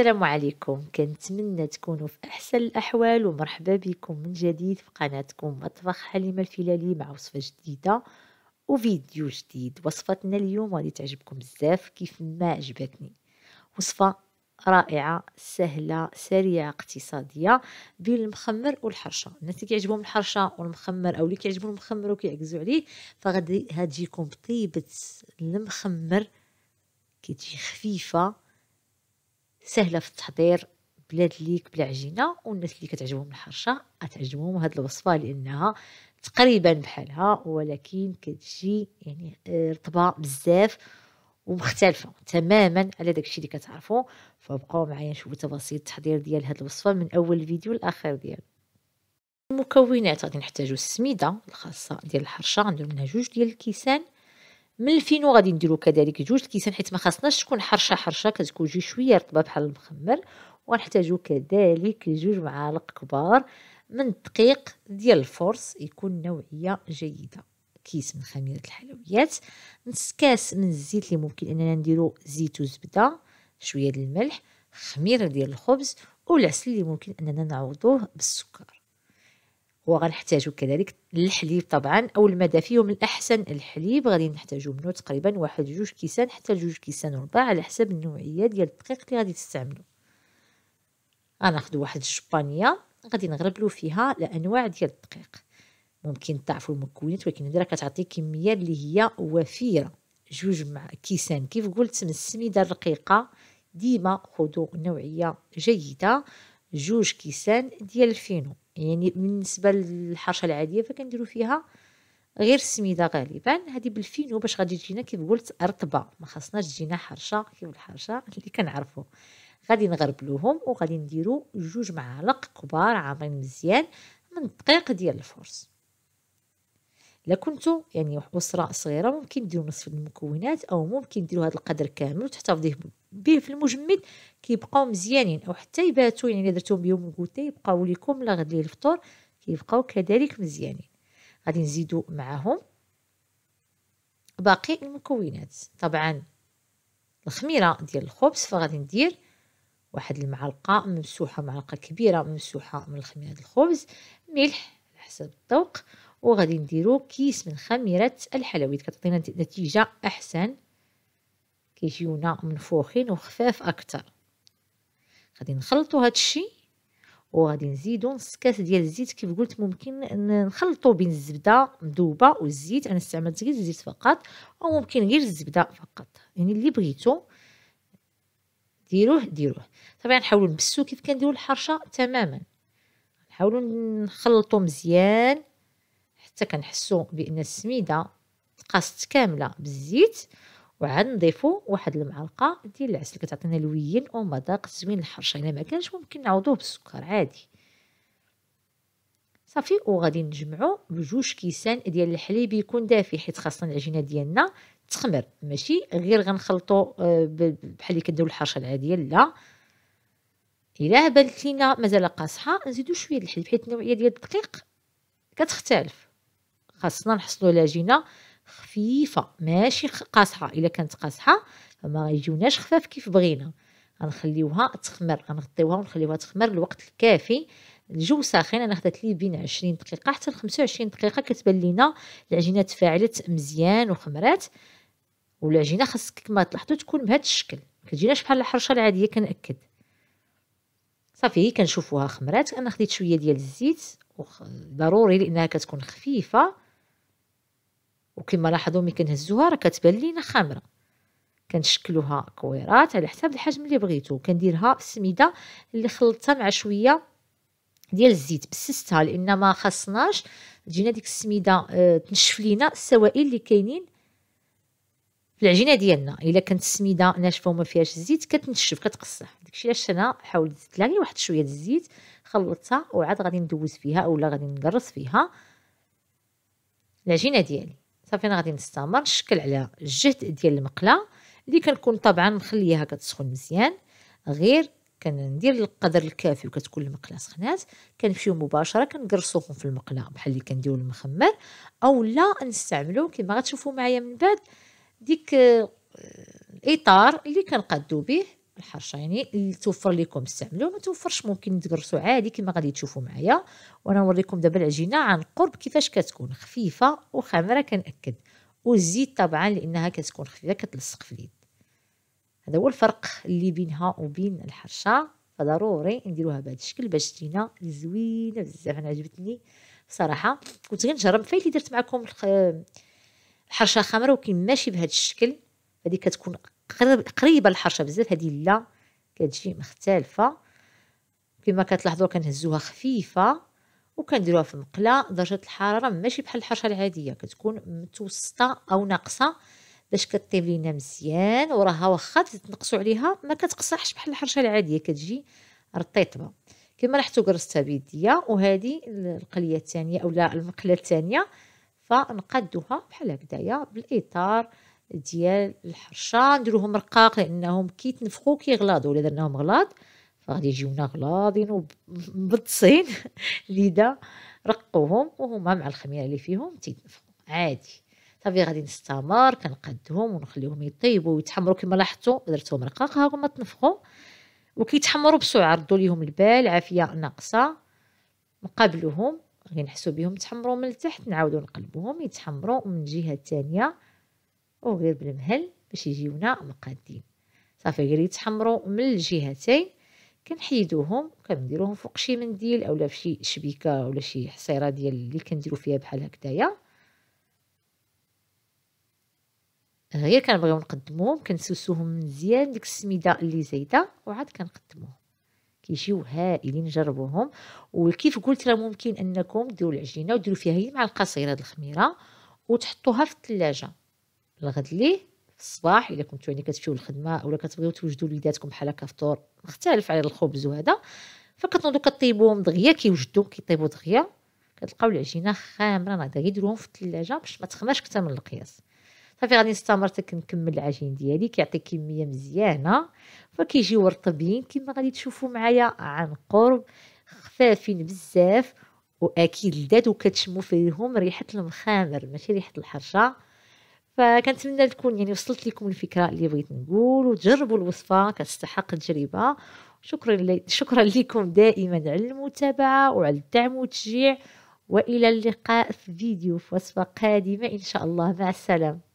السلام عليكم كنتمنى تكونوا في احسن الاحوال ومرحبا بكم من جديد في قناتكم مطبخ حليمه الفلالي مع وصفه جديده وفيديو جديد وصفتنا اليوم غادي تعجبكم بزاف كيف ما عجبتني وصفه رائعه سهله سريعه اقتصاديه بين المخمر والحرشه الناس اللي كيعجبهم الحرشه والمخمر او اللي كيعجبهم المخمر وكيعكزوا عليه فغادي هتجيكم بطيبه المخمر كتجي خفيفه سهله في التحضير بلا دليك بلا عجينه والناس اللي كتعجبهم الحرشه كتعجبهم هذه الوصفه لانها تقريبا بحالها ولكن كتجي يعني رطبه بزاف ومختلفه تماما على داكشي اللي كتعرفوا فبقاو معايا نشوفوا تفاصيل التحضير ديال هذه الوصفه من اول الفيديو لاخر ديالو المكونات غادي نحتاجو السميده الخاصه ديال الحرشه غندير منها جوج ديال الكيسان من الفينو غادي نديرو كذلك جوج الكيسان حيت ما خاصناش تكون حرشه حرشه كتكون جوج شويه رطبه بحال المخمر ونحتاجو كذلك جوج معالق كبار من الدقيق ديال الفورس يكون نوعيه جيده كيس من خميره الحلويات نص كاس من الزيت اللي ممكن اننا نديرو زيت وزبده شويه ديال الملح خميره ديال الخبز والعسل اللي ممكن اننا نعوضوه بالسكر وغنحتاجو كذلك الحليب طبعا او المدافي ومن الاحسن الحليب غادي نحتاجو منه تقريبا واحد جوج كيسان حتى جوج كيسان وربع على حسب النوعيه ديال الدقيق اللي غادي تستعملو غناخدو واحد الشبانيه غادي نغربلو فيها الانواع ديال الدقيق ممكن تعرفوا المكونات ولكن هذه راه كتعطي كميه اللي هي وفيره جوج مع كيسان كيف قلت من السميده الرقيقه ديما خذوا نوعيه جيده جوج كيسان ديال الفينو يعني بالنسبه للحرشه العاديه فكنديرو فيها غير السميده غالبا هذه بالفينو باش غادي تجينا كيف قلت رطبه ما خصناش تجينا حرشه كيف الحرشه اللي كنعرفو غادي نغربلوهم وغادي نديرو جوج معالق كبار عامرين مزيان من الدقيق ديال الفرص الا كنتو يعني اسره صغيره ممكن ديروا نصف المكونات او ممكن ديروا هذا القدر كامل وتحتفظيه به في المجمد كيبقاو مزيانين او حتى يباتوا يعني درتهم بهم الكوتي يبقاو ليكم لا غدلي الفطور كيبقاو كذلك مزيانين غادي نزيدو معاهم باقي المكونات طبعا الخميره ديال الخبز فغادي ندير واحد المعلقه ممسوحه معلقه كبيره ممسوحه من الخميره ديال الخبز ملح على حسب الذوق وغادي نديرو كيس من خميره الحلويات كتعطينا نتيجه احسن كيجيونا منفوخين وخفاف اكثر غادي نخلطوا هذا الشيء وغادي نزيدو نص كاس ديال الزيت كيف قلت ممكن نخلطو بين الزبده مذوبه والزيت انا استعملت غير الزيت فقط او ممكن غير الزبده فقط يعني اللي بغيتو ديروه ديروه طبعا نحاولوا نبسو كيف كنديروا الحرشه تماما نحاولوا نخلطو مزيان حتى كنحسو بان السميده تقاست كامله بالزيت وعاد نضيفو واحد المعلقه ديال العسل كتعطينا لوين ومذاق زوين الحرشه الا ما كانش ممكن نعوضوه بالسكر عادي صافي وغادي نجمعو بجوج كيسان ديال الحليب يكون دافي حيت خاصنا العجينه ديالنا تخمر ماشي غير غنخلطو آه، بحال اللي كديروا الحرشه العاديه لا الا بانت لينا مازال قاصحه نزيدو شويه الحليب حيت النوعيه ديال الدقيق كتختلف خاصنا نحصلوا العجينه خفيفه ماشي قاصحه الا كانت قاصحه فما غيجيوناش خفاف كيف بغينا غنخليوها تخمر غنغطيوها ونخليوها تخمر الوقت الكافي الجو ساخن انا خدات لي بين 20 دقيقه حتى ل 25 دقيقه كتبان لينا العجينه تفاعلت مزيان وخمرات والعجينه خاصك كما تلاحظوا تكون بهذا الشكل كتجيناش بحال الحرشه العاديه كنأكد صافي كنشوفوها خمرات انا خديت شويه ديال الزيت ضروري لانها كتكون خفيفه وكما لاحظوا ملي كنهزوها راه كتبان لينا خامره كنشكلوها كويرات على حساب الحجم اللي بغيتو كنديرها السميده اللي خلطتها مع شويه ديال الزيت بسستها لان ما خصناش تجينا ديك السميده آه، تنشف لينا السوائل اللي كاينين في العجينه ديالنا الا كانت السميده ناشفه وما فيهاش الزيت كتنشف كتقصح داكشي علاش انا حاولت زدت لها واحد شويه ديال الزيت خلطتها وعاد غادي ندوز فيها اولا غادي نقرص فيها العجينه ديالي صافي انا غادي نستمر نشكل على الجهد ديال المقله اللي كنكون طبعا مخليها كتسخن مزيان غير كندير القدر الكافي وكتكون المقله سخنات كنمشيو مباشره كنقرصوهم في المقله بحال اللي كنديرو المخمر اولا نستعملو كما غتشوفوا معايا من بعد ديك آه، الاطار اللي كنقادو به الحرشه يعني اللي توفر لكم استعملوه ما توفرش ممكن تقرصوا عادي كما غادي تشوفوا معايا وانا نوريكم دابا العجينه عن قرب كيفاش كتكون خفيفه وخامره كنأكد والزيت طبعا لانها كتكون خفيفه كتلصق في اليد هذا هو الفرق اللي بينها وبين الحرشه فضروري نديروها بهذا الشكل باش تجينا زوينه بزاف انا عجبتني صراحه كنت غنجرب فايت اللي درت معكم الحرشه خامره ولكن ماشي بهذا الشكل هذه كتكون قريبه الحرشه بزاف هذه لا كتجي مختلفه كما كتلاحظوا كنهزوها خفيفه وكنديروها في المقله درجه الحراره ماشي بحال الحرشه العاديه كتكون متوسطه او ناقصه باش كطيب لينا مزيان وراها واخا تنقصوا عليها ما كتقصحش بحال الحرشه العاديه كتجي رطيطبه كما لاحظتوا قرصتها بيديا وهذه القليه الثانيه اولا المقله الثانيه فنقادوها بحال هكدايا بالاطار ديال الحرشه نديروهم رقاق لانهم كيتنفخوا كيغلاضوا الا درناهم غلاض فغادي يجيونا غلاضين ومبطسين لذا رقوهم وهما مع الخميره اللي فيهم تيتنفخوا عادي صافي غادي نستمر كنقدهم ونخليهم يطيبوا ويتحمروا كما لاحظتوا درتهم رقاق ها هما تنفخوا وكيتحمروا بسرعه ردوا ليهم البال عافيه ناقصه نقابلوهم غنحسو بهم تحمروا من التحت نعاودو نقلبوهم يتحمروا من الجهه الثانيه وغير بالمهل باش يجيونا مقادين صافي غير يتحمروا من الجهتين كنحيدوهم وكنديروهم فوق شي منديل اولا فشي شبيكه ولا شي حصيره ديال اللي كنديرو فيها بحال هكدايا غير كنبغيو نقدموهم كنسوسوهم مزيان ديك السميده اللي زايده وعاد كنقدموهم كيجيو هائلين جربوهم وكيف قلت راه ممكن انكم ديروا العجينه وديروا فيها هي معلقه صغيره الخميره وتحطوها في الثلاجه الغد ليه في الصباح الا كنتو يعني كتمشيو للخدمه اولا كتبغيو توجدوا لوليداتكم بحال هكا فطور مختلف على الخبز وهذا فكتنوضوا كطيبوهم دغيا كيوجدوا كيطيبوا دغيا كتلقاو العجينه خامره نقدر يديروهم في الثلاجه باش ما تخماش اكثر من القياس صافي غادي نستمر كنكمل العجين ديالي كيعطي كميه مزيانه فكيجيو رطبين كما غادي تشوفوا معايا عن قرب خفافين بزاف واكيد لذاذ وكتشموا فيهم ريحه المخامر ماشي ريحه الحرشه فكنتمنى تكون يعني وصلت لكم الفكره اللي بغيت نقول وتجربوا الوصفه كتستحق التجربه شكرا لي شكرا لكم دائما على المتابعه وعلى الدعم والتشجيع والى اللقاء في فيديو في وصفه قادمه ان شاء الله مع السلامه